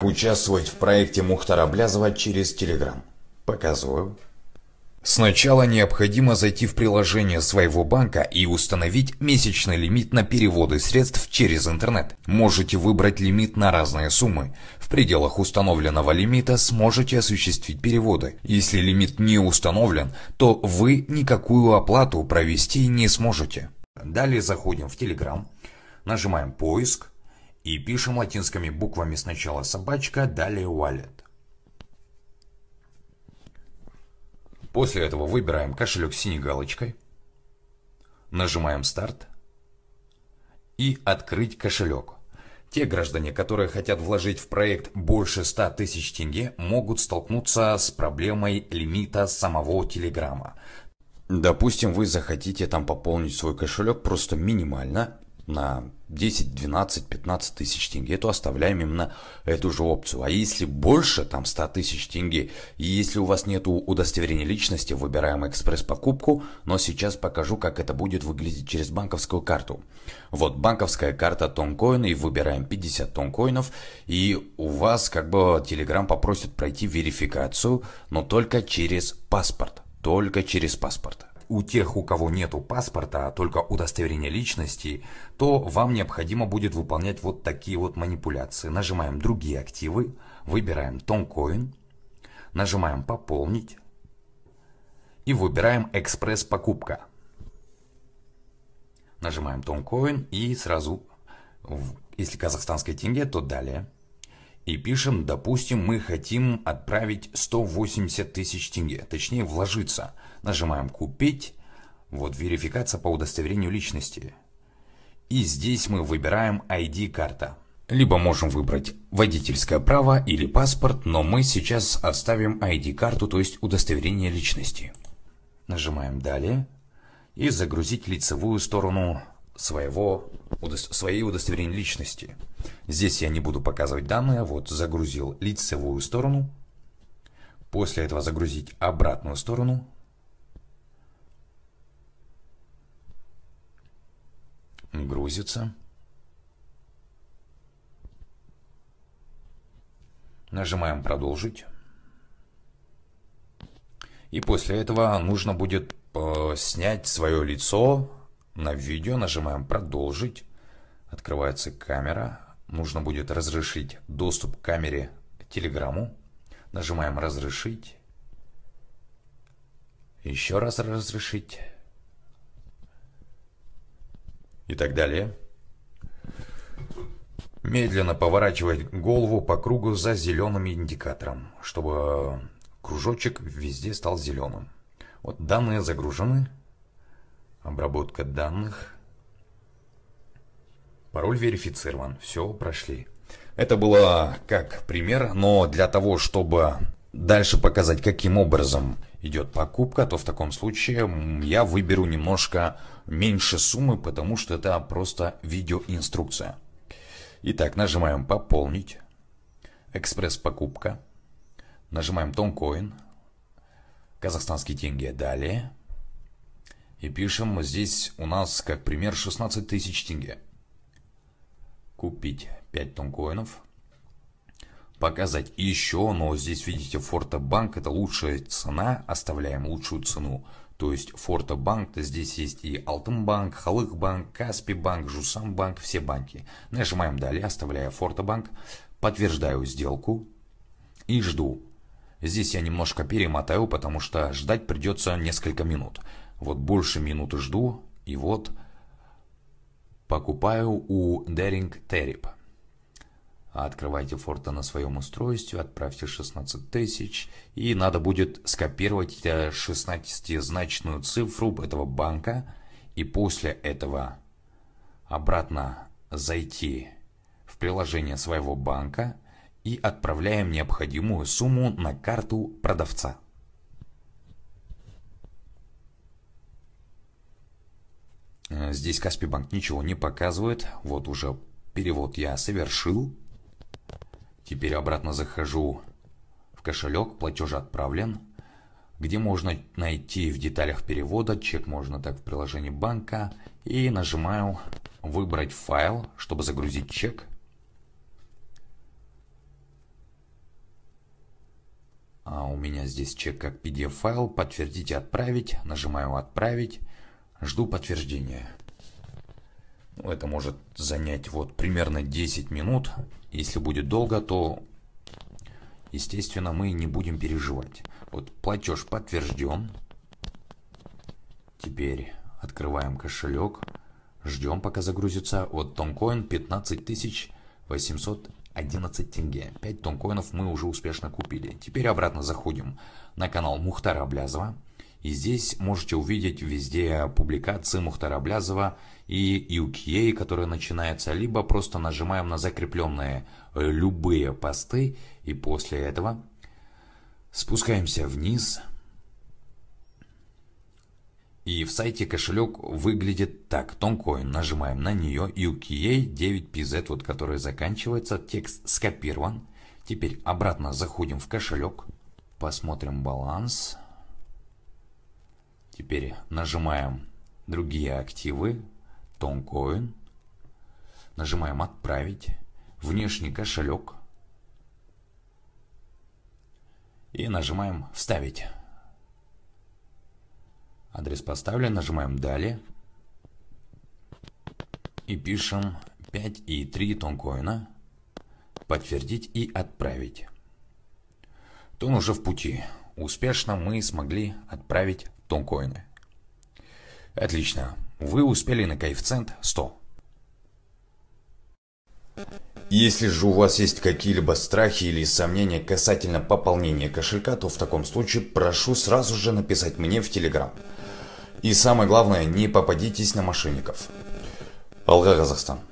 Участвовать в проекте Мухтара Блязова через Telegram. Показываю. Сначала необходимо зайти в приложение своего банка и установить месячный лимит на переводы средств через интернет. Можете выбрать лимит на разные суммы. В пределах установленного лимита сможете осуществить переводы. Если лимит не установлен, то вы никакую оплату провести не сможете. Далее заходим в Telegram, нажимаем «Поиск», и пишем латинскими буквами сначала собачка, далее wallet. После этого выбираем кошелек синей галочкой, нажимаем старт и открыть кошелек. Те граждане, которые хотят вложить в проект больше 100 тысяч тенге, могут столкнуться с проблемой лимита самого Телеграма. Допустим, вы захотите там пополнить свой кошелек просто минимально на 10, 12, 15 тысяч тенге, то оставляем именно эту же опцию. А если больше, там 100 тысяч тенге, и если у вас нет удостоверения личности, выбираем экспресс-покупку, но сейчас покажу, как это будет выглядеть через банковскую карту. Вот банковская карта Тонкоин, и выбираем 50 тонкоинов, и у вас как бы Telegram попросит пройти верификацию, но только через паспорт, только через паспорт у тех, у кого нету паспорта, а только удостоверение личности, то вам необходимо будет выполнять вот такие вот манипуляции. Нажимаем «Другие активы», выбираем «Тонкоин», нажимаем «Пополнить» и выбираем «Экспресс-покупка». Нажимаем «Тонкоин» и сразу, если казахстанской тенге, то далее – и пишем, допустим, мы хотим отправить 180 тысяч тенге, точнее вложиться. Нажимаем «Купить», вот верификация по удостоверению личности. И здесь мы выбираем ID-карта. Либо можем выбрать водительское право или паспорт, но мы сейчас оставим ID-карту, то есть удостоверение личности. Нажимаем «Далее» и загрузить лицевую сторону своего удост своей удостоверения личности. Здесь я не буду показывать данные, а вот загрузил лицевую сторону, после этого загрузить обратную сторону, грузится. Нажимаем «Продолжить». И после этого нужно будет э, снять свое лицо на видео. Нажимаем «Продолжить». Открывается камера. Нужно будет разрешить доступ к камере телеграмму. Нажимаем «Разрешить». Еще раз «Разрешить». И так далее. Медленно поворачивать голову по кругу за зеленым индикатором, чтобы кружочек везде стал зеленым. Вот данные загружены. Обработка данных – Пароль верифицирован. Все, прошли. Это было как пример, но для того, чтобы дальше показать, каким образом идет покупка, то в таком случае я выберу немножко меньше суммы, потому что это просто видеоинструкция. Итак, нажимаем «Пополнить», «Экспресс-покупка», нажимаем «Тонкоин», «Казахстанские тенге», «Далее». И пишем здесь у нас, как пример, 16 тысяч тенге купить 5 тонкоинов. Показать еще, но здесь видите Форта Банк это лучшая цена, оставляем лучшую цену. То есть Форта Банк, то здесь есть и Алтенбанк, Банк, Каспи Банк, Жусам Банк, все банки. Нажимаем далее, оставляя Форта Банк, подтверждаю сделку и жду. Здесь я немножко перемотаю, потому что ждать придется несколько минут. Вот больше минуты жду, и вот Покупаю у Деринг Террип. Открывайте форта на своем устройстве, отправьте 16 тысяч, и надо будет скопировать 16-значную э, цифру этого банка, и после этого обратно зайти в приложение своего банка и отправляем необходимую сумму на карту продавца. Э, здесь Каспий банк ничего не показывает. Вот уже перевод я совершил. Теперь обратно захожу в кошелек, платеж отправлен. Где можно найти в деталях перевода, чек можно так в приложении банка. И нажимаю «Выбрать файл», чтобы загрузить чек. А у меня здесь чек как PDF-файл, подтвердить и отправить. Нажимаю «Отправить». Жду подтверждения. Ну, это может занять вот примерно 10 минут. Если будет долго, то, естественно, мы не будем переживать. Вот платеж подтвержден. Теперь открываем кошелек. Ждем, пока загрузится. Вот тонкоин 15 811 тенге. 5 тонкоинов мы уже успешно купили. Теперь обратно заходим на канал Мухтара Блязова. И здесь можете увидеть везде публикации Мухтара Блязова и UQA, которые начинаются либо просто нажимаем на закрепленные э, любые посты, и после этого спускаемся вниз. И в сайте кошелек выглядит так. Toncoin. Нажимаем на нее. UQA 9PZ, вот который заканчивается. Текст скопирован. Теперь обратно заходим в кошелек. Посмотрим баланс. Баланс. Теперь нажимаем «Другие активы», «Тонкоин», нажимаем «Отправить», «Внешний кошелек» и нажимаем «Вставить». Адрес поставлен, нажимаем «Далее» и пишем 5 и 3 тонкоина, подтвердить и отправить. Тон уже в пути. Успешно мы смогли отправить тонкоины. Отлично, вы успели на коэффициент 100. Если же у вас есть какие-либо страхи или сомнения касательно пополнения кошелька, то в таком случае прошу сразу же написать мне в Телеграм. И самое главное, не попадитесь на мошенников. Алга, Казахстан.